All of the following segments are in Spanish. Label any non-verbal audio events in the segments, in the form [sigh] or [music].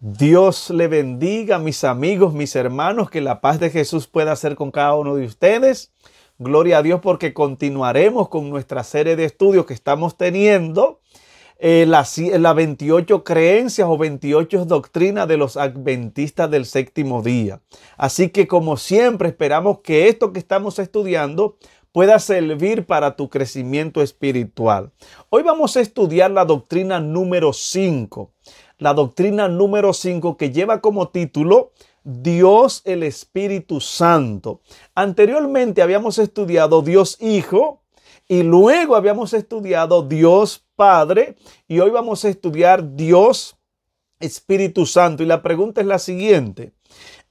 Dios le bendiga, mis amigos, mis hermanos, que la paz de Jesús pueda ser con cada uno de ustedes. Gloria a Dios porque continuaremos con nuestra serie de estudios que estamos teniendo. las eh, la 28 creencias o 28 doctrinas de los adventistas del séptimo día. Así que como siempre esperamos que esto que estamos estudiando pueda servir para tu crecimiento espiritual. Hoy vamos a estudiar la doctrina número 5 la doctrina número 5 que lleva como título Dios el Espíritu Santo. Anteriormente habíamos estudiado Dios Hijo y luego habíamos estudiado Dios Padre y hoy vamos a estudiar Dios Espíritu Santo. Y la pregunta es la siguiente.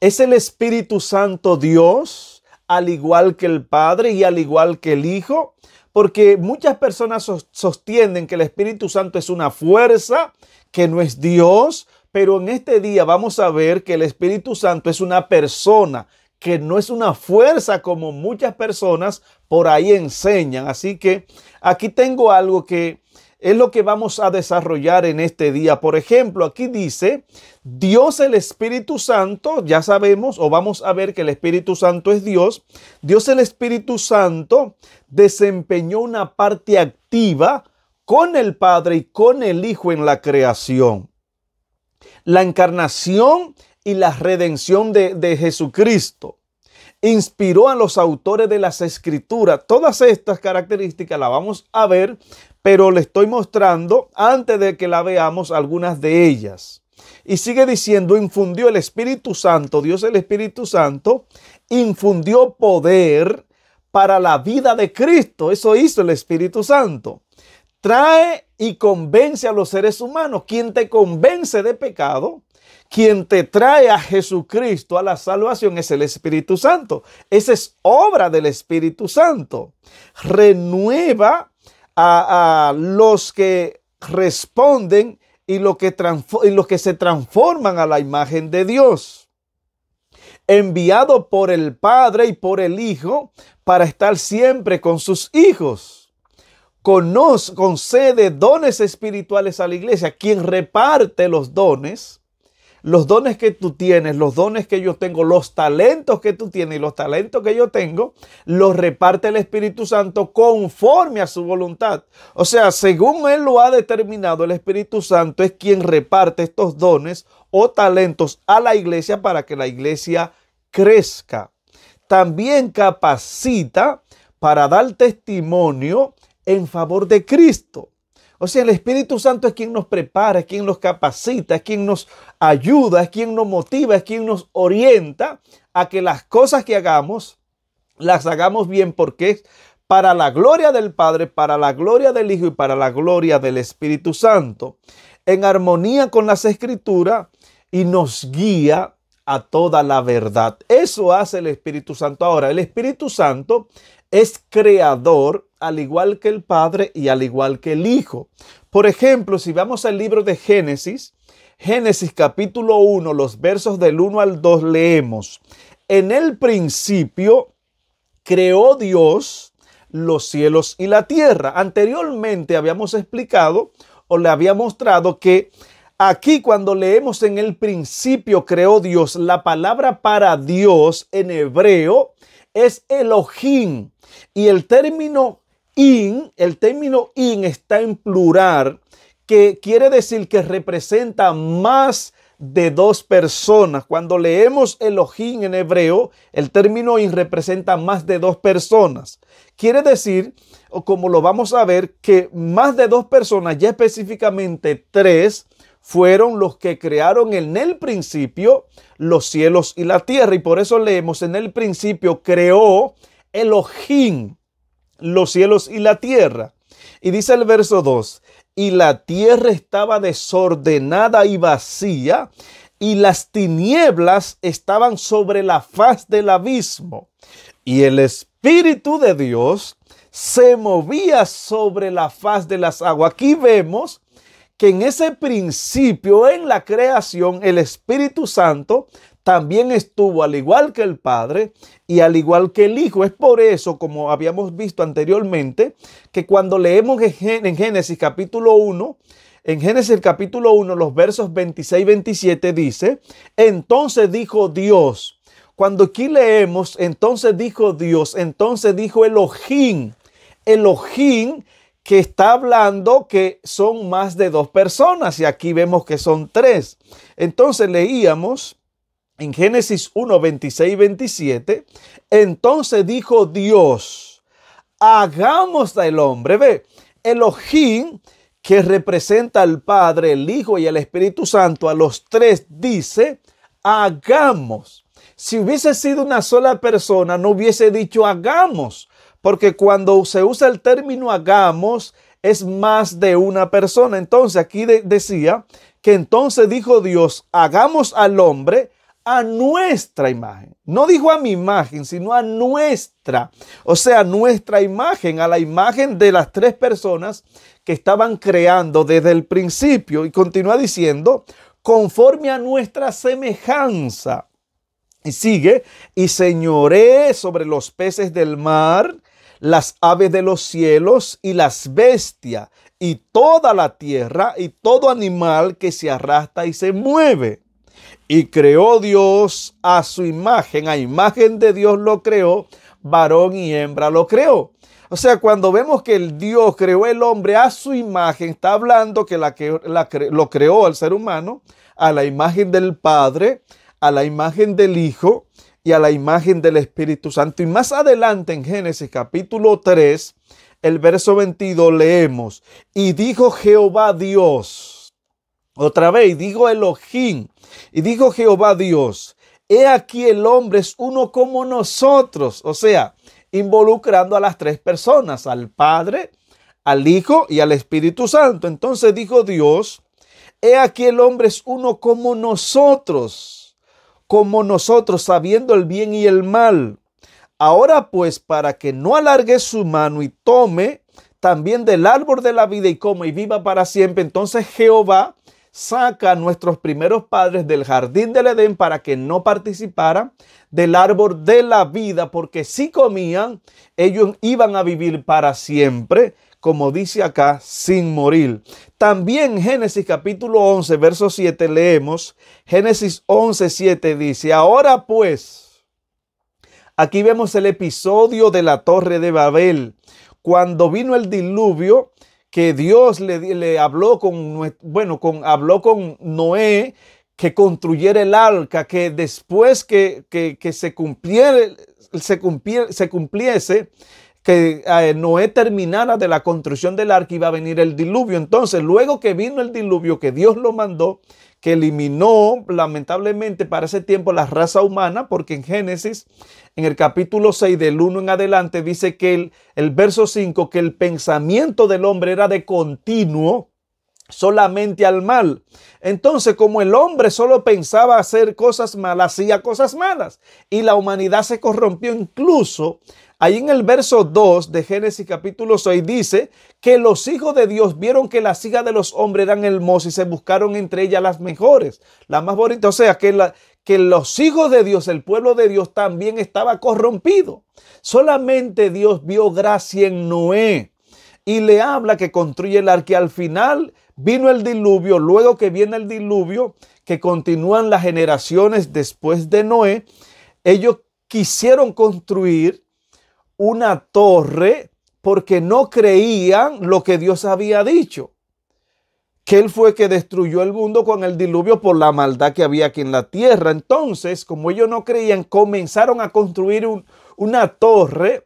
¿Es el Espíritu Santo Dios al igual que el Padre y al igual que el Hijo? Porque muchas personas sostienen que el Espíritu Santo es una fuerza, que no es Dios, pero en este día vamos a ver que el Espíritu Santo es una persona, que no es una fuerza como muchas personas por ahí enseñan. Así que aquí tengo algo que es lo que vamos a desarrollar en este día. Por ejemplo, aquí dice, Dios el Espíritu Santo, ya sabemos o vamos a ver que el Espíritu Santo es Dios, Dios el Espíritu Santo desempeñó una parte activa con el Padre y con el Hijo en la creación. La encarnación y la redención de, Jesucristo inspiró a los autores de las escrituras. Todas estas características las vamos a ver pero le estoy mostrando antes de que la veamos algunas de ellas. Y sigue diciendo, infundió el Espíritu Santo, Dios el Espíritu Santo, infundió poder para la vida de Cristo. Eso hizo el Espíritu Santo. Trae y convence a los seres humanos. Quien te convence de pecado, quien te trae a Jesucristo a la salvación es el Espíritu Santo. Esa es obra del Espíritu Santo. Renueva a, los que responden y los que, los que se transforman a la imagen de Dios. Enviado por el Padre y por el Hijo para estar siempre con sus hijos. conoce, concede dones espirituales a la iglesia, quien reparte los dones los dones que tú tienes, los dones que yo tengo, los talentos que tú tienes y los talentos que yo tengo, los reparte el Espíritu Santo conforme a su voluntad. O sea, según Él lo ha determinado, el Espíritu Santo es quien reparte estos dones o talentos a la iglesia para que la iglesia crezca. También capacita para dar testimonio en favor de Cristo. O sea, el Espíritu Santo es quien nos prepara, es quien nos capacita, es quien nos ayuda, es quien nos motiva, es quien nos orienta a que las cosas que hagamos, las hagamos bien porque es para la gloria del Padre, para la gloria del Hijo y para la gloria del Espíritu Santo, en armonía con las escrituras y nos guía a toda la verdad. Eso hace el Espíritu Santo. Ahora, el Espíritu Santo es creador al igual que el Padre y al igual que el Hijo. Por ejemplo, si vamos al libro de Génesis, Génesis capítulo 1, los versos del 1 al 2 leemos, en el principio creó Dios los cielos y la tierra. Anteriormente habíamos explicado o le había mostrado que aquí cuando leemos en el principio creó Dios, la palabra para Dios en hebreo es Elohim y el término in, el término in está en plural, que quiere decir que representa más de dos personas. Cuando leemos Elohim en hebreo, el término in representa más de dos personas. Quiere decir, o como lo vamos a ver, que más de dos personas, ya específicamente tres, fueron los que crearon en el principio los cielos y la tierra. Y por eso leemos en el principio creó Elohim los cielos y la tierra. Y dice el verso 2, y la tierra estaba desordenada y vacía, y las tinieblas estaban sobre la faz del abismo, y el Espíritu de Dios se movía sobre la faz de las aguas. Aquí vemos que en ese principio, en la creación, el Espíritu Santo también estuvo al igual que el Padre y al igual que el Hijo. Es por eso, como habíamos visto anteriormente, que cuando leemos en Génesis capítulo 1, en Génesis capítulo 1, los versos 26 y 27 dice, entonces dijo Dios, cuando aquí leemos, entonces dijo Dios, entonces dijo Elohim, Elohim que está hablando que son más de dos personas y aquí vemos que son tres. Entonces leíamos en Génesis 1, 26 y 27, entonces dijo Dios, hagamos al hombre, ve, Elohim que representa al Padre, el Hijo y el Espíritu Santo, a los tres dice, hagamos. Si hubiese sido una sola persona, no hubiese dicho hagamos, porque cuando se usa el término hagamos, es más de una persona. Entonces aquí decía que entonces dijo Dios, hagamos al hombre a nuestra imagen. No dijo a mi imagen, sino a nuestra. O sea, nuestra imagen, a la imagen de las tres personas que estaban creando desde el principio. Y continúa diciendo, conforme a nuestra semejanza. Y sigue, y señoré sobre los peces del mar las aves de los cielos y las bestias y toda la tierra y todo animal que se arrastra y se mueve. Y creó Dios a su imagen, a imagen de Dios lo creó, varón y hembra lo creó. O sea, cuando vemos que el Dios creó el hombre a su imagen, está hablando que, la lo creó al ser humano, a la imagen del Padre, a la imagen del Hijo y a la imagen del Espíritu Santo. Y más adelante en Génesis capítulo 3, el verso 22 leemos, y dijo Jehová Dios, otra vez, dijo Elohim, y dijo Jehová Dios, he aquí el hombre es uno como nosotros, o sea, involucrando a las tres personas, al Padre, al Hijo y al Espíritu Santo. Entonces dijo Dios, he aquí el hombre es uno como nosotros como nosotros, sabiendo el bien y el mal. Ahora pues, para que no alargue su mano y tome también del árbol de la vida y coma y viva para siempre, entonces Jehová saca a nuestros primeros padres del jardín del Edén para que no participaran del árbol de la vida, porque si comían, ellos iban a vivir para siempre como dice acá, sin morir. También Génesis capítulo 11, verso 7 leemos, Génesis 11, 7 dice, ahora pues, aquí vemos el episodio de la torre de Babel, cuando vino el diluvio, que Dios le, le habló con, bueno, con, habló con Noé, que construyera el arca, que después que, se, cumpliera, se, cumpliera, se cumpliese, que eh, Noé terminara de la construcción del arca iba a venir el diluvio. Entonces, luego que vino el diluvio, que Dios lo mandó, que eliminó lamentablemente para ese tiempo la raza humana, porque en Génesis, en el capítulo 6 del 1 en adelante, dice que el, el verso 5, que el pensamiento del hombre era de continuo solamente al mal. Entonces, como el hombre solo pensaba hacer cosas malas, hacía cosas malas, y la humanidad se corrompió incluso Ahí en el verso 2 de Génesis capítulo 6 dice que los hijos de Dios vieron que las hijas de los hombres eran hermosas y se buscaron entre ellas las mejores, las más bonitas. O sea, que, los hijos de Dios, el pueblo de Dios también estaba corrompido. Solamente Dios vio gracia en Noé y le habla que construye el arca. Al final vino el diluvio, luego que viene el diluvio, que continúan las generaciones después de Noé, ellos quisieron construir una torre porque no creían lo que Dios había dicho, que Él fue que destruyó el mundo con el diluvio por la maldad que había aquí en la tierra. Entonces, como ellos no creían, comenzaron a construir una torre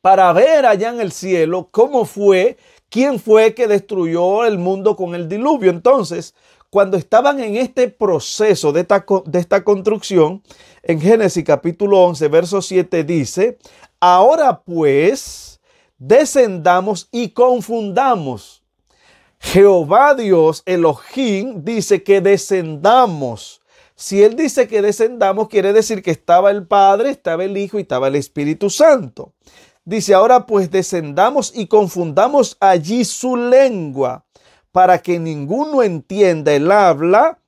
para ver allá en el cielo cómo fue, quién fue que destruyó el mundo con el diluvio. Entonces, cuando estaban en este proceso de esta, de esta construcción, en Génesis capítulo 11, verso 7 dice, ahora pues descendamos y confundamos. Jehová Dios, Elohim, dice que descendamos. Si él dice que descendamos, quiere decir que estaba el Padre, estaba el Hijo y estaba el Espíritu Santo. Dice, ahora pues descendamos y confundamos allí su lengua para que ninguno entienda el habla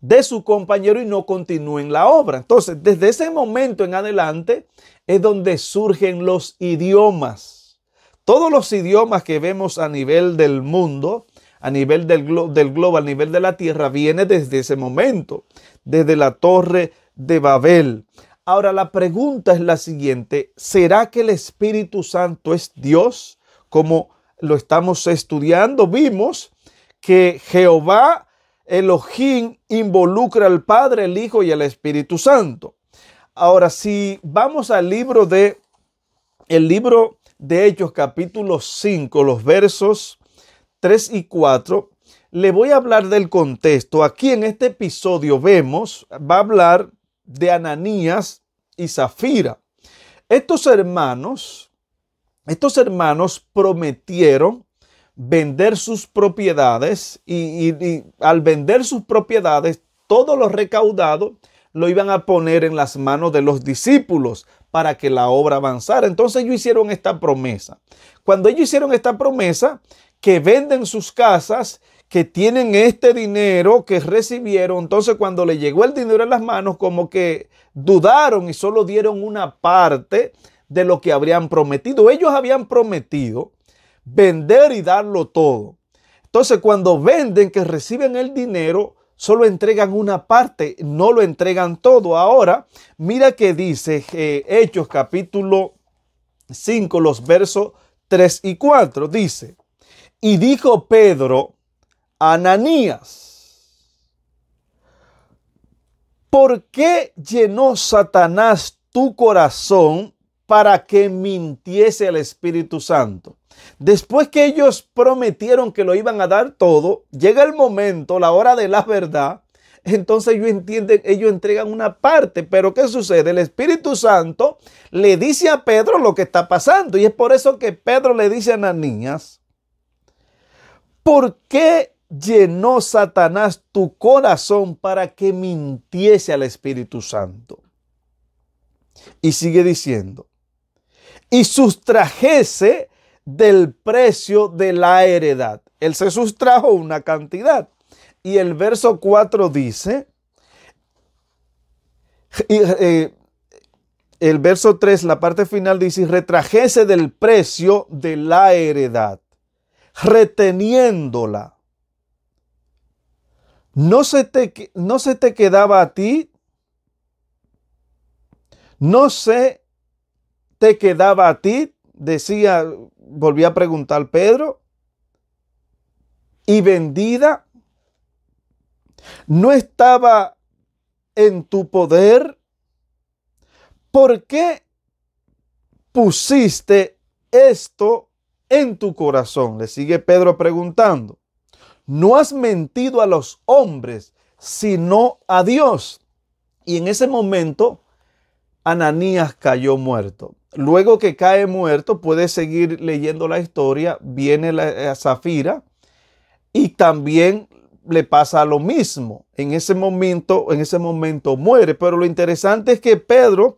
de su compañero y no continúen la obra. Entonces, desde ese momento en adelante es donde surgen los idiomas. Todos los idiomas que vemos a nivel del mundo, a nivel del, del globo, a nivel de la tierra, viene desde ese momento, desde la torre de Babel. Ahora la pregunta es la siguiente, ¿será que el Espíritu Santo es Dios como lo estamos estudiando, vimos que Jehová Elohim involucra al Padre, el Hijo y el Espíritu Santo. Ahora, si vamos al libro de el libro de Hechos capítulo 5, los versos 3 y 4, le voy a hablar del contexto. Aquí en este episodio vemos, va a hablar de Ananías y Zafira. Estos hermanos estos hermanos prometieron vender sus propiedades y, al vender sus propiedades, todo lo recaudado lo iban a poner en las manos de los discípulos para que la obra avanzara. Entonces ellos hicieron esta promesa. Cuando ellos hicieron esta promesa, que venden sus casas, que tienen este dinero que recibieron, entonces cuando le llegó el dinero en las manos, como que dudaron y solo dieron una parte de lo que habrían prometido. Ellos habían prometido vender y darlo todo. Entonces, cuando venden, que reciben el dinero, solo entregan una parte, no lo entregan todo. Ahora, mira que dice eh, Hechos capítulo 5, los versos 3 y 4. Dice, y dijo Pedro, a Ananías, ¿por qué llenó Satanás tu corazón para que mintiese al Espíritu Santo. Después que ellos prometieron que lo iban a dar todo, llega el momento, la hora de la verdad. Entonces ellos entienden, ellos entregan una parte, pero ¿qué sucede? El Espíritu Santo le dice a Pedro lo que está pasando y es por eso que Pedro le dice a niñas. ¿por qué llenó Satanás tu corazón para que mintiese al Espíritu Santo? Y sigue diciendo, y sustrajese del precio de la heredad. Él se sustrajo una cantidad. Y el verso 4 dice, eh, el verso 3, la parte final dice, retrajese del precio de la heredad, reteniéndola. No se, te, no se te quedaba a ti, no se te quedaba a ti, decía, volví a preguntar Pedro, y vendida, no estaba en tu poder, ¿por qué pusiste esto en tu corazón? Le sigue Pedro preguntando. No has mentido a los hombres, sino a Dios. Y en ese momento, Ananías cayó muerto. Luego que cae muerto, puede seguir leyendo la historia, viene la, eh, Zafira y también le pasa lo mismo. En ese momento, en ese momento muere. Pero lo interesante es que Pedro,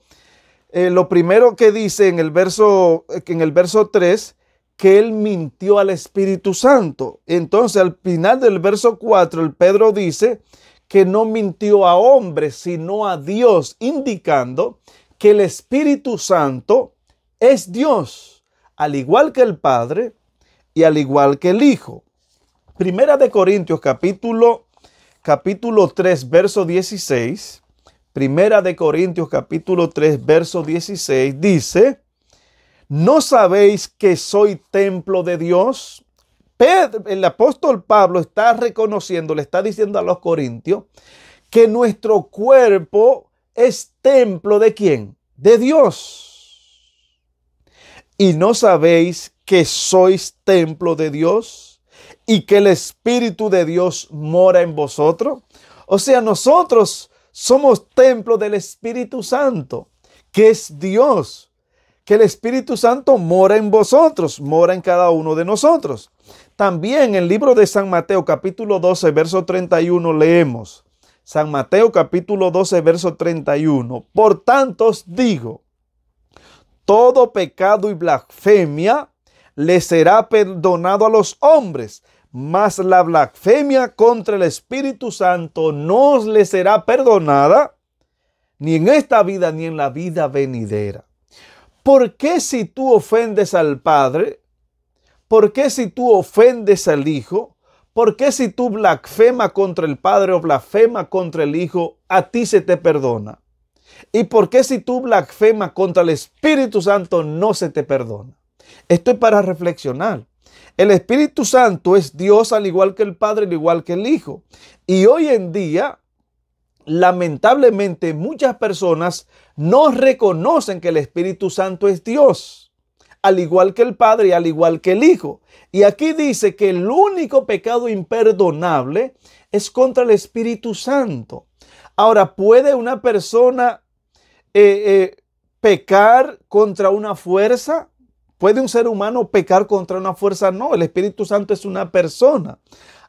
eh, lo primero que dice en el verso, eh, en el verso 3, que él mintió al Espíritu Santo. Entonces, al final del verso 4, el Pedro dice que no mintió a hombres, sino a Dios, indicando que el Espíritu Santo es Dios, al igual que el Padre y al igual que el Hijo. Primera de Corintios capítulo, capítulo 3, verso 16. Primera de Corintios capítulo 3, verso 16 dice, ¿no sabéis que soy templo de Dios? el apóstol Pablo está reconociendo, le está diciendo a los corintios que nuestro cuerpo es templo de quién? De Dios. ¿Y no sabéis que sois templo de Dios y que el Espíritu de Dios mora en vosotros? O sea, nosotros somos templo del Espíritu Santo, que es Dios, que el Espíritu Santo mora en vosotros, mora en cada uno de nosotros. También en el libro de San Mateo capítulo 12, verso 31 leemos, San Mateo capítulo 12, verso 31. Por tanto os digo, todo pecado y blasfemia le será perdonado a los hombres, mas la blasfemia contra el Espíritu Santo no le será perdonada ni en esta vida ni en la vida venidera. ¿Por qué si tú ofendes al Padre? ¿Por qué si tú ofendes al Hijo? ¿Por qué si tú blasfema contra el Padre o blasfema contra el Hijo, a ti se te perdona? ¿Y por qué si tú blasfema contra el Espíritu Santo no se te perdona? Esto es para reflexionar. El Espíritu Santo es Dios al igual que el Padre, al igual que el Hijo. Y hoy en día, lamentablemente, muchas personas no reconocen que el Espíritu Santo es Dios al igual que el Padre y al igual que el Hijo. Y aquí dice que el único pecado imperdonable es contra el Espíritu Santo. Ahora, ¿puede una persona eh, eh, pecar contra una fuerza? ¿Puede un ser humano pecar contra una fuerza? No, el Espíritu Santo es una persona.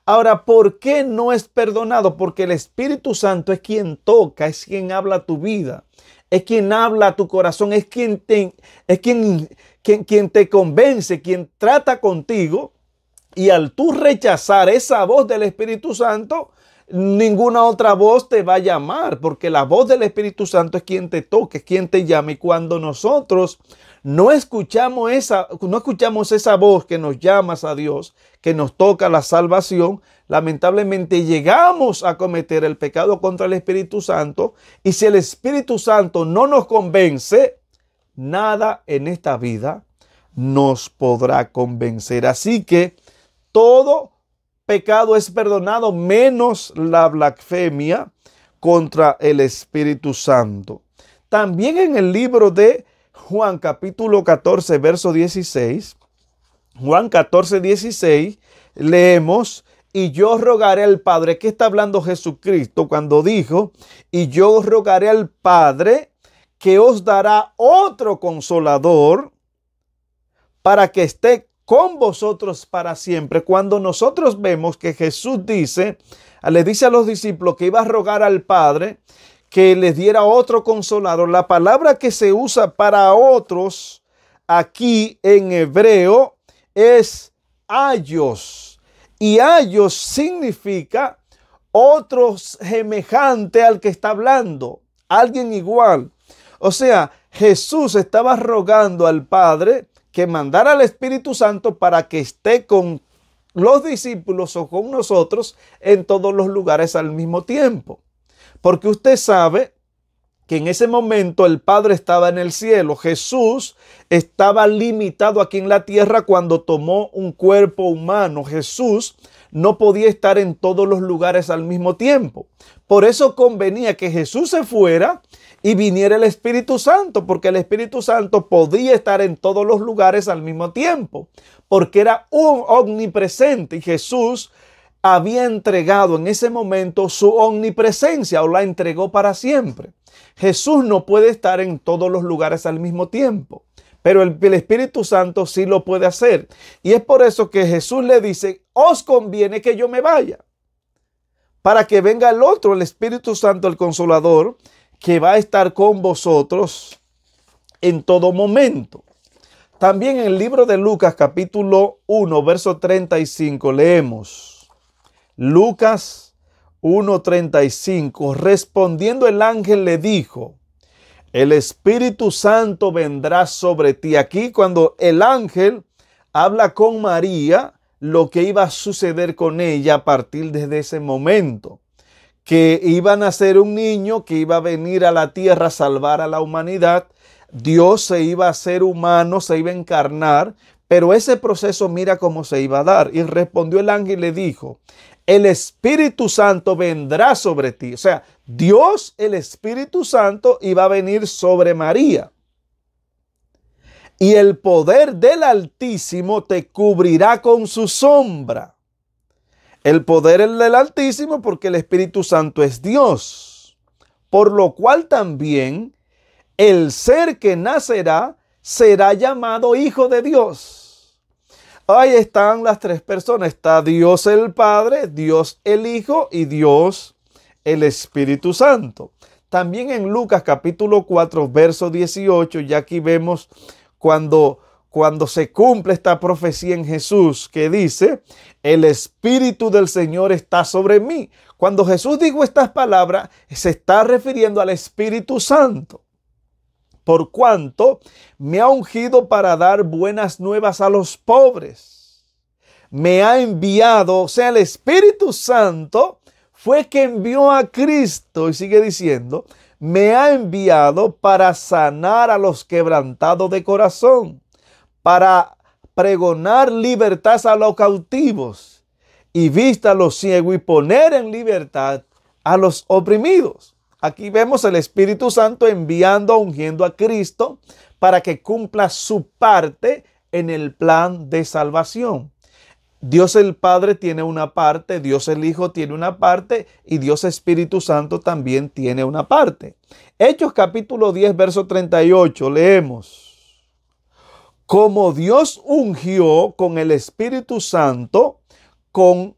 Ahora, ¿por qué no es perdonado? Porque el Espíritu Santo es quien toca, es quien habla tu vida, es quien habla a tu corazón, es quien, es quien quien, te convence, quien trata contigo, y al tú rechazar esa voz del Espíritu Santo, ninguna otra voz te va a llamar, porque la voz del Espíritu Santo es quien te toque, es quien te llama. Y cuando nosotros no escuchamos esa, no escuchamos esa voz que nos llamas a Dios, que nos toca la salvación, lamentablemente llegamos a cometer el pecado contra el Espíritu Santo. Y si el Espíritu Santo no nos convence, nada en esta vida nos podrá convencer. Así que todo pecado es perdonado menos la blasfemia contra el Espíritu Santo. También en el libro de Juan capítulo 14, verso 16, Juan 14, 16, leemos, y yo rogaré al Padre, ¿qué está hablando Jesucristo cuando dijo, y yo rogaré al Padre que os dará otro consolador para que esté con vosotros para siempre. Cuando nosotros vemos que Jesús dice, le dice a los discípulos que iba a rogar al Padre que les diera otro consolador, la palabra que se usa para otros aquí en hebreo es ayos. Y ayos significa otro semejante al que está hablando, alguien igual. O sea, Jesús estaba rogando al Padre que mandara al Espíritu Santo para que esté con los discípulos o con nosotros en todos los lugares al mismo tiempo. Porque usted sabe que en ese momento el Padre estaba en el cielo, Jesús estaba limitado aquí en la tierra cuando tomó un cuerpo humano. Jesús no podía estar en todos los lugares al mismo tiempo. Por eso convenía que Jesús se fuera y viniera el Espíritu Santo, porque el Espíritu Santo podía estar en todos los lugares al mismo tiempo, porque era un omnipresente y Jesús había entregado en ese momento su omnipresencia o la entregó para siempre. Jesús no puede estar en todos los lugares al mismo tiempo pero el, Espíritu Santo sí lo puede hacer. Y es por eso que Jesús le dice, os conviene que yo me vaya, para que venga el otro, el Espíritu Santo, el Consolador, que va a estar con vosotros en todo momento. También en el libro de Lucas capítulo 1, verso 35 leemos. Lucas 1, 35. respondiendo el ángel le dijo, el Espíritu Santo vendrá sobre ti. Aquí cuando el ángel habla con María, lo que iba a suceder con ella a partir de ese momento, que iba a nacer un niño que iba a venir a la tierra a salvar a la humanidad. Dios se iba a ser humano, se iba a encarnar, pero ese proceso mira cómo se iba a dar. Y respondió el ángel y le dijo, el Espíritu Santo vendrá sobre ti. O sea, Dios, el Espíritu Santo, iba a venir sobre María. Y el poder del Altísimo te cubrirá con su sombra. El poder del Altísimo porque el Espíritu Santo es Dios. Por lo cual también el ser que nacerá será llamado Hijo de Dios. Ahí están las tres personas. Está Dios el Padre, Dios el Hijo y Dios el Espíritu Santo. También en Lucas capítulo 4, verso 18, ya aquí vemos cuando, cuando se cumple esta profecía en Jesús que dice, el Espíritu del Señor está sobre mí. Cuando Jesús dijo estas palabras, se está refiriendo al Espíritu Santo por cuanto me ha ungido para dar buenas nuevas a los pobres. Me ha enviado, o sea, el Espíritu Santo fue que envió a Cristo, y sigue diciendo, me ha enviado para sanar a los quebrantados de corazón, para pregonar libertad a los cautivos y vista a los ciegos y poner en libertad a los oprimidos Aquí vemos el Espíritu Santo enviando, ungiendo a Cristo para que cumpla su parte en el plan de salvación. Dios el Padre tiene una parte, Dios el Hijo tiene una parte y Dios Espíritu Santo también tiene una parte. Hechos capítulo 10, verso 38, leemos. Como Dios ungió con el Espíritu Santo con,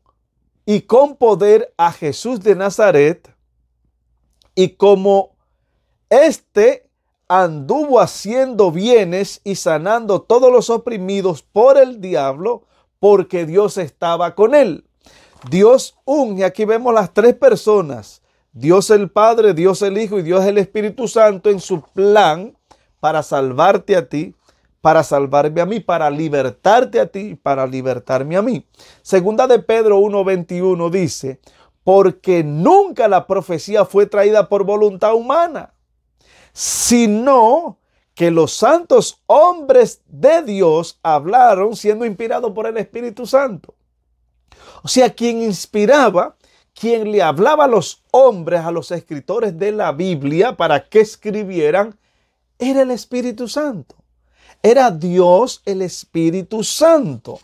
y con poder a Jesús de Nazaret, y como éste anduvo haciendo bienes y sanando todos los oprimidos por el diablo, porque Dios estaba con él. Dios y aquí vemos las tres personas, Dios el Padre, Dios el Hijo y Dios el Espíritu Santo en su plan para salvarte a ti, para salvarme a mí, para libertarte a ti, para libertarme a mí. Segunda de Pedro 1.21 dice, porque nunca la profecía fue traída por voluntad humana, sino que los santos hombres de Dios hablaron siendo inspirados por el Espíritu Santo. O sea, quien inspiraba, quien le hablaba a los hombres, a los escritores de la Biblia para que escribieran, era el Espíritu Santo. Era Dios el Espíritu Santo.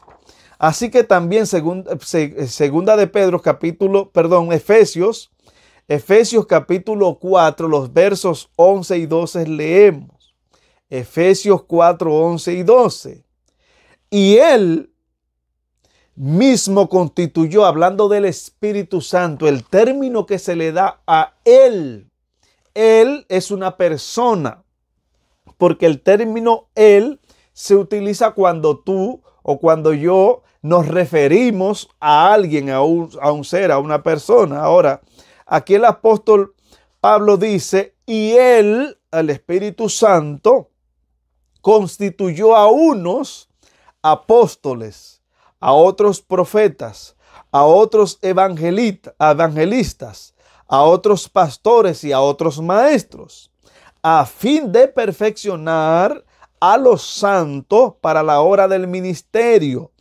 Así que también eh, segunda de Pedro capítulo, perdón, Efesios, Efesios capítulo 4, los versos 11 y 12 leemos. Efesios 4, 11 y 12. Y él mismo constituyó, hablando del Espíritu Santo, el término que se le da a él. Él es una persona, porque el término él se utiliza cuando tú o cuando yo nos referimos a alguien, a un, ser, a una persona. Ahora, aquí el apóstol Pablo dice, y él, el Espíritu Santo, constituyó a unos apóstoles, a otros profetas, a otros evangelistas, a otros pastores y a otros maestros, a fin de perfeccionar a los santos para la hora del ministerio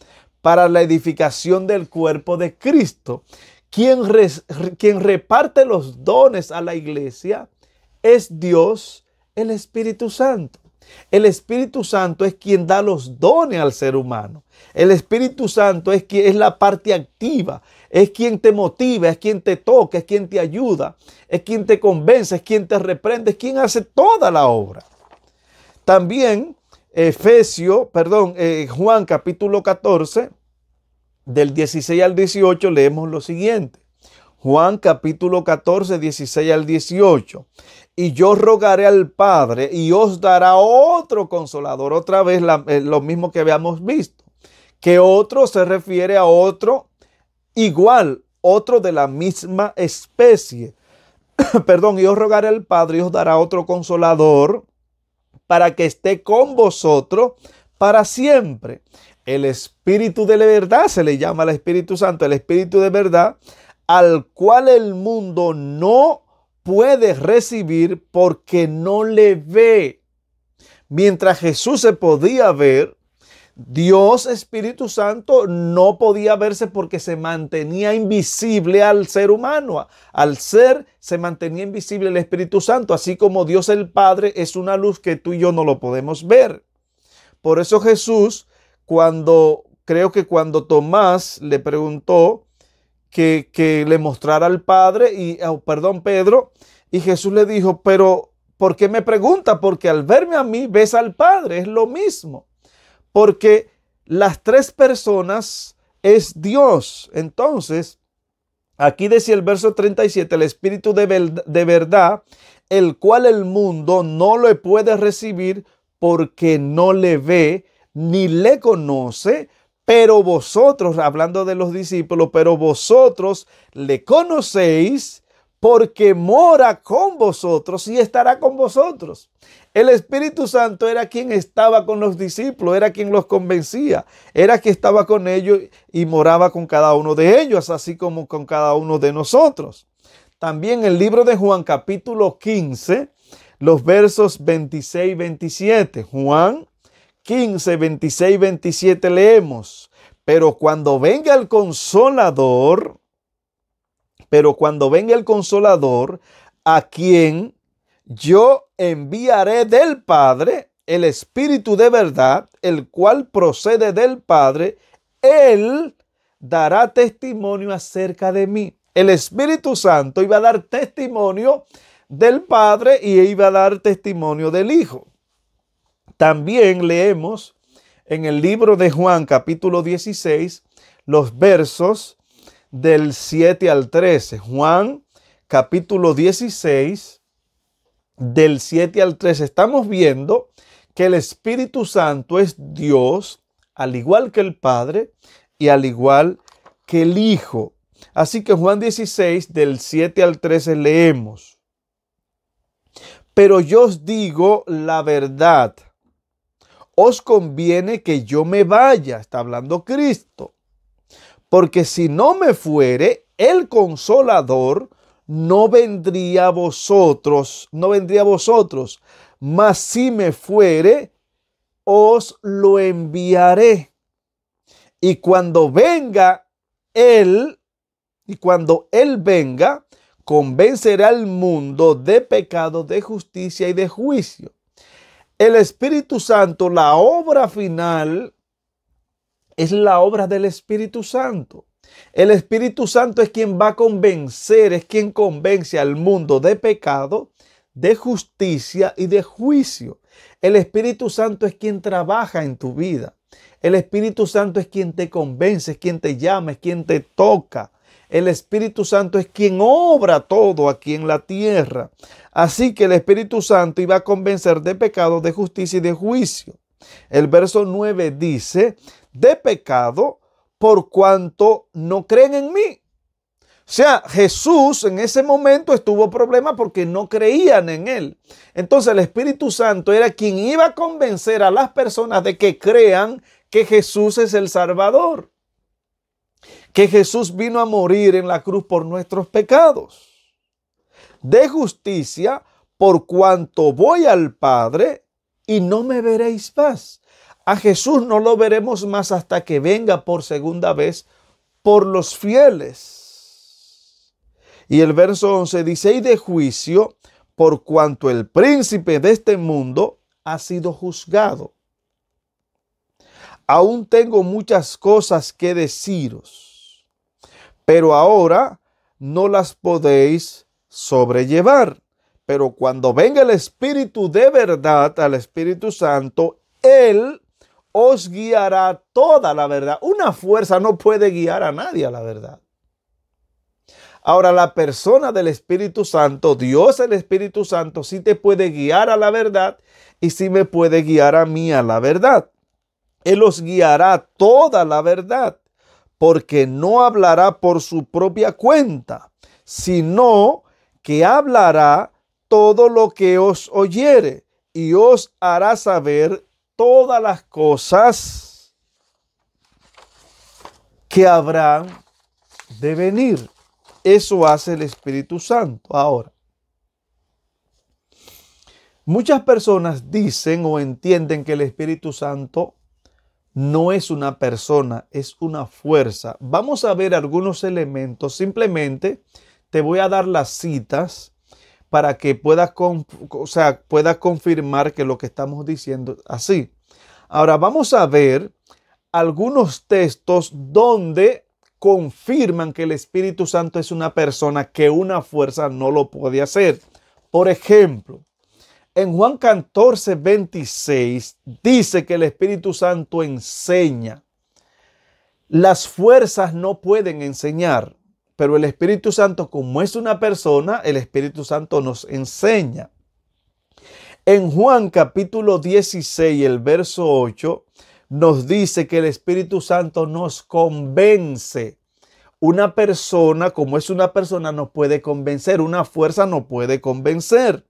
para la edificación del cuerpo de Cristo. Quien, quien reparte los dones a la iglesia es Dios, el Espíritu Santo. El Espíritu Santo es quien da los dones al ser humano. El Espíritu Santo es quien es la parte activa, es quien te motiva, es quien te toca, es quien te ayuda, es quien te convence, es quien te reprende, es quien hace toda la obra. También Efesio, perdón, eh, Juan capítulo 14, del 16 al 18, leemos lo siguiente. Juan capítulo 14, 16 al 18. Y yo rogaré al Padre y os dará otro consolador, otra vez eh, lo mismo que habíamos visto, que otro se refiere a otro igual, otro de la misma especie. [coughs] perdón, y os rogaré al Padre y os dará otro consolador para que esté con vosotros para siempre. El Espíritu de la verdad se le llama el Espíritu Santo, el Espíritu de verdad, al cual el mundo no puede recibir porque no le ve. Mientras Jesús se podía ver, Dios Espíritu Santo no podía verse porque se mantenía invisible al ser humano. Al ser se mantenía invisible el Espíritu Santo, así como Dios el Padre es una luz que tú y yo no lo podemos ver. Por eso Jesús, cuando creo que cuando Tomás le preguntó que, le mostrara al Padre, y oh, perdón Pedro, y Jesús le dijo, pero ¿por qué me pregunta? Porque al verme a mí ves al Padre, es lo mismo porque las tres personas es Dios. Entonces, aquí decía el verso 37, el Espíritu de, verdad, el cual el mundo no le puede recibir porque no le ve ni le conoce, pero vosotros, hablando de los discípulos, pero vosotros le conocéis porque mora con vosotros y estará con vosotros. El Espíritu Santo era quien estaba con los discípulos, era quien los convencía, era quien estaba con ellos y moraba con cada uno de ellos, así como con cada uno de nosotros. También el libro de Juan capítulo 15, los versos 26 y 27. Juan 15, 26 y 27 leemos, pero cuando venga el consolador, pero cuando venga el consolador, a quien yo enviaré del Padre, el Espíritu de verdad, el cual procede del Padre, Él dará testimonio acerca de mí. El Espíritu Santo iba a dar testimonio del Padre y iba a dar testimonio del Hijo. También leemos en el libro de Juan capítulo 16 los versos del 7 al 13. Juan capítulo 16 del 7 al 13. Estamos viendo que el Espíritu Santo es Dios, al igual que el Padre y al igual que el Hijo. Así que Juan 16 del 7 al 13 leemos. Pero yo os digo la verdad. Os conviene que yo me vaya, está hablando Cristo porque si no me fuere, el consolador no vendría a vosotros, no vendría a vosotros, mas si me fuere, os lo enviaré. Y cuando venga Él, y cuando Él venga, convencerá al mundo de pecado, de justicia y de juicio. El Espíritu Santo, la obra final es la obra del Espíritu Santo. El Espíritu Santo es quien va a convencer, es quien convence al mundo de pecado, de justicia y de juicio. El Espíritu Santo es quien trabaja en tu vida. El Espíritu Santo es quien te convence, es quien te llama, es quien te toca. El Espíritu Santo es quien obra todo aquí en la tierra. Así que el Espíritu Santo iba a convencer de pecado, de justicia y de juicio. El verso 9 dice, de pecado por cuanto no creen en mí. O sea, Jesús en ese momento estuvo problema porque no creían en él. Entonces el Espíritu Santo era quien iba a convencer a las personas de que crean que Jesús es el Salvador, que Jesús vino a morir en la cruz por nuestros pecados. De justicia, por cuanto voy al Padre y no me veréis paz. A Jesús no lo veremos más hasta que venga por segunda vez por los fieles. Y el verso 11 dice, y de juicio, por cuanto el príncipe de este mundo ha sido juzgado. Aún tengo muchas cosas que deciros, pero ahora no las podéis sobrellevar. Pero cuando venga el Espíritu de verdad, al Espíritu Santo, Él os guiará toda la verdad. Una fuerza no puede guiar a nadie a la verdad. Ahora, la persona del Espíritu Santo, Dios el Espíritu Santo, sí te puede guiar a la verdad y sí me puede guiar a mí a la verdad. Él os guiará toda la verdad, porque no hablará por su propia cuenta, sino que hablará todo lo que os oyere y os hará saber todas las cosas que habrán de venir. Eso hace el Espíritu Santo. Ahora, muchas personas dicen o entienden que el Espíritu Santo no es una persona, es una fuerza. Vamos a ver algunos elementos. Simplemente te voy a dar las citas para que puedas, confirmar que lo que estamos diciendo es así. Ahora vamos a ver algunos textos donde confirman que el Espíritu Santo es una persona que una fuerza no lo puede hacer. Por ejemplo, en Juan 14, 26 dice que el Espíritu Santo enseña. Las fuerzas no pueden enseñar. Pero el Espíritu Santo, como es una persona, el Espíritu Santo nos enseña. En Juan capítulo 16, el verso 8, nos dice que el Espíritu Santo nos convence. Una persona, como es una persona, no puede convencer, una fuerza no puede convencer.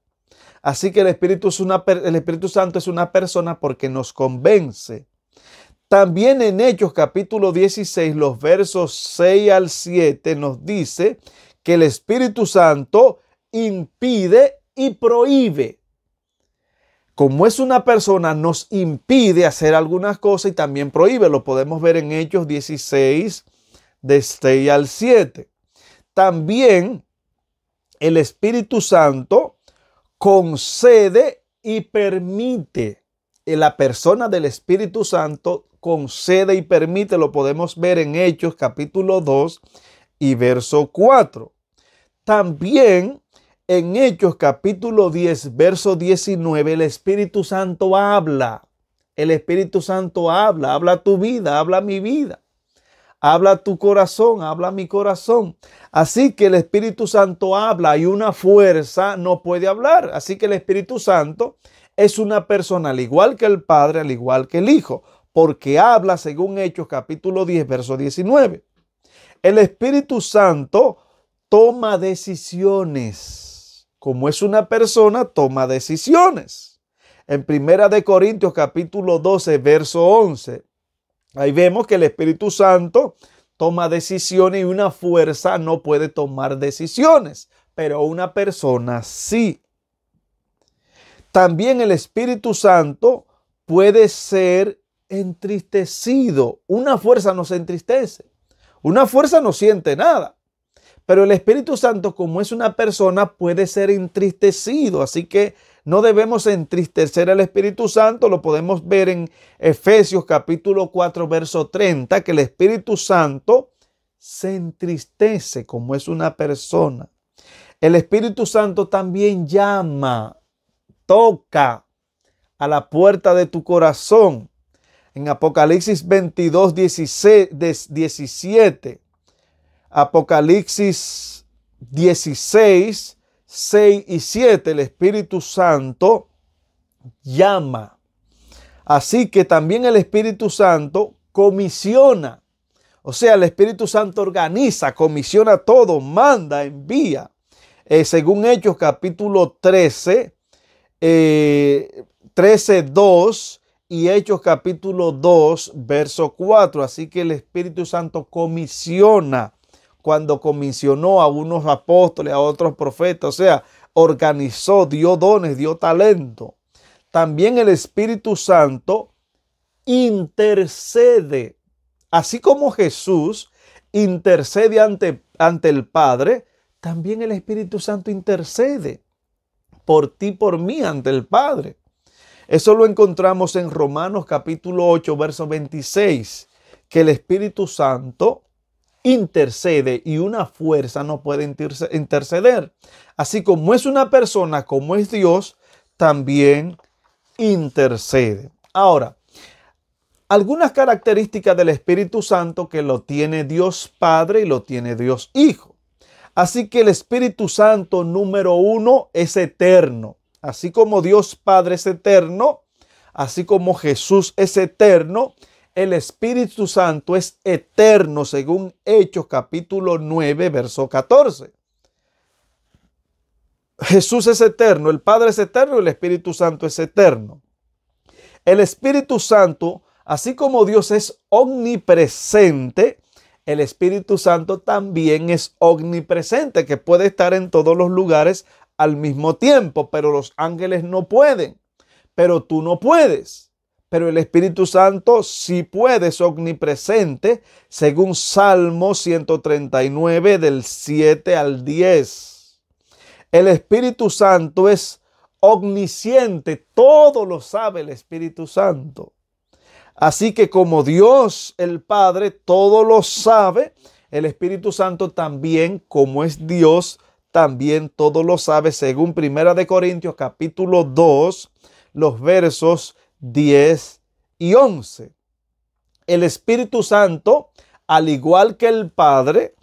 Así que el Espíritu, es una, el Espíritu Santo es una persona porque nos convence. También en Hechos capítulo 16, los versos 6 al 7 nos dice que el Espíritu Santo impide y prohíbe. Como es una persona, nos impide hacer algunas cosas y también prohíbe. Lo podemos ver en Hechos 16, de 6 al 7. También el Espíritu Santo concede y permite. La persona del Espíritu Santo concede y permite, lo podemos ver en Hechos capítulo 2 y verso 4. También en Hechos capítulo 10, verso 19, el Espíritu Santo habla. El Espíritu Santo habla, habla tu vida, habla mi vida. Habla tu corazón, habla mi corazón. Así que el Espíritu Santo habla y una fuerza no puede hablar. Así que el Espíritu Santo es una persona al igual que el Padre, al igual que el Hijo porque habla según Hechos capítulo 10, verso 19. El Espíritu Santo toma decisiones. Como es una persona, toma decisiones. En Primera de Corintios capítulo 12, verso 11. Ahí vemos que el Espíritu Santo toma decisiones y una fuerza no puede tomar decisiones, pero una persona sí. También el Espíritu Santo puede ser entristecido. Una fuerza no se entristece. Una fuerza no siente nada. Pero el Espíritu Santo, como es una persona, puede ser entristecido. Así que no debemos entristecer al Espíritu Santo. Lo podemos ver en Efesios capítulo 4, verso 30, que el Espíritu Santo se entristece como es una persona. El Espíritu Santo también llama, toca a la puerta de tu corazón en Apocalipsis 22, 16, 17, Apocalipsis 16, 6 y 7, el Espíritu Santo llama. Así que también el Espíritu Santo comisiona. O sea, el Espíritu Santo organiza, comisiona todo, manda, envía. Eh, según Hechos capítulo 13, 13, 2, y Hechos capítulo 2, verso 4. Así que el Espíritu Santo comisiona cuando comisionó a unos apóstoles, a otros profetas, o sea, organizó, dio dones, dio talento. También el Espíritu Santo intercede, así como Jesús intercede ante, ante el Padre, también el Espíritu Santo intercede por ti, por mí, ante el Padre. Eso lo encontramos en Romanos capítulo 8, verso 26, que el Espíritu Santo intercede y una fuerza no puede interceder. Así como es una persona, como es Dios, también intercede. Ahora, algunas características del Espíritu Santo que lo tiene Dios Padre y lo tiene Dios Hijo. Así que el Espíritu Santo número uno es eterno así como Dios Padre es eterno, así como Jesús es eterno, el Espíritu Santo es eterno según Hechos capítulo 9, verso 14. Jesús es eterno, el Padre es eterno y el Espíritu Santo es eterno. El Espíritu Santo, así como Dios es omnipresente, el Espíritu Santo también es omnipresente, que puede estar en todos los lugares al mismo tiempo, pero los ángeles no pueden, pero tú no puedes. Pero el Espíritu Santo sí puede, es omnipresente, según Salmo 139 del 7 al 10. El Espíritu Santo es omnisciente, todo lo sabe el Espíritu Santo. Así que como Dios el Padre todo lo sabe, el Espíritu Santo también, como es Dios, también todo lo sabe según Primera de Corintios capítulo 2, los versos 10 y 11. El Espíritu Santo, al igual que el Padre,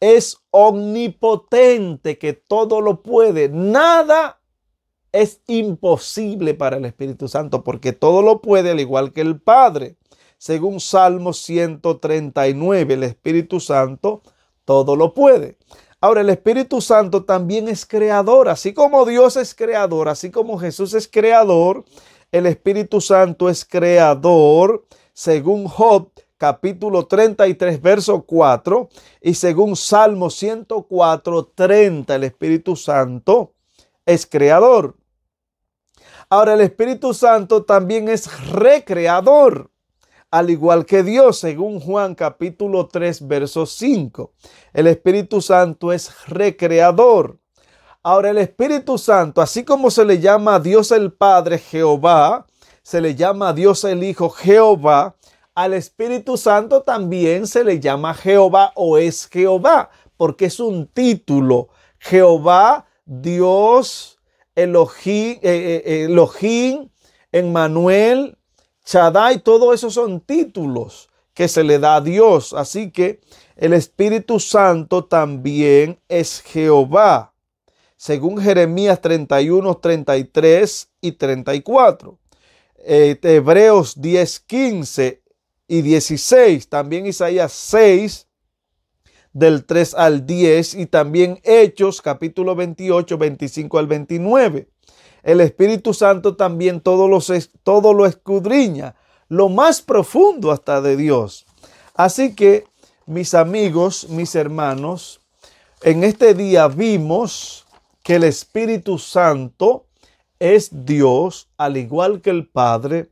es omnipotente, que todo lo puede. Nada es imposible para el Espíritu Santo, porque todo lo puede, al igual que el Padre. Según Salmo 139, el Espíritu Santo todo lo puede. Ahora, el Espíritu Santo también es creador, así como Dios es creador, así como Jesús es creador, el Espíritu Santo es creador, según Job capítulo 33, verso 4, y según Salmo 104, 30, el Espíritu Santo es creador. Ahora, el Espíritu Santo también es recreador al igual que Dios, según Juan capítulo 3, verso 5. El Espíritu Santo es recreador. Ahora el Espíritu Santo, así como se le llama a Dios el Padre Jehová, se le llama a Dios el Hijo Jehová, al Espíritu Santo también se le llama Jehová o es Jehová, porque es un título. Jehová, Dios, Elohim, eh, eh Emmanuel, Shaddai, todo eso son títulos que se le da a Dios. Así que el Espíritu Santo también es Jehová, según Jeremías 31, 33 y 34. Eh, Hebreos 10, 15 y 16. También Isaías 6, del 3 al 10. Y también Hechos, capítulo 28, 25 al 29. El Espíritu Santo también todo lo, escudriña, lo más profundo hasta de Dios. Así que, mis amigos, mis hermanos, en este día vimos que el Espíritu Santo es Dios, al igual que el Padre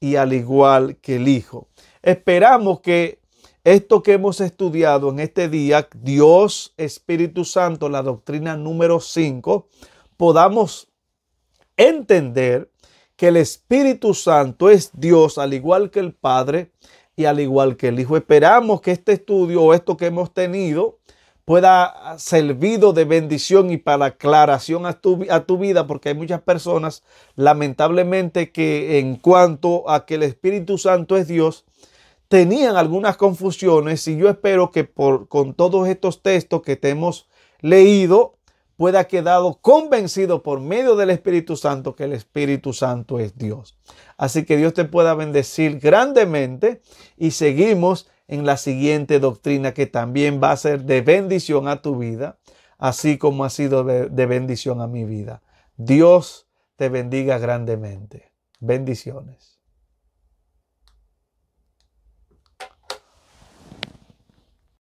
y al igual que el Hijo. Esperamos que esto que hemos estudiado en este día, Dios, Espíritu Santo, la doctrina número 5, podamos entender que el Espíritu Santo es Dios al igual que el Padre y al igual que el Hijo. Esperamos que este estudio o esto que hemos tenido pueda servido de bendición y para aclaración a tu, vida, porque hay muchas personas, lamentablemente, que en cuanto a que el Espíritu Santo es Dios, tenían algunas confusiones y yo espero que por, con todos estos textos que te hemos leído, pueda quedado convencido por medio del Espíritu Santo que el Espíritu Santo es Dios. Así que Dios te pueda bendecir grandemente y seguimos en la siguiente doctrina que también va a ser de bendición a tu vida, así como ha sido de, bendición a mi vida. Dios te bendiga grandemente. Bendiciones.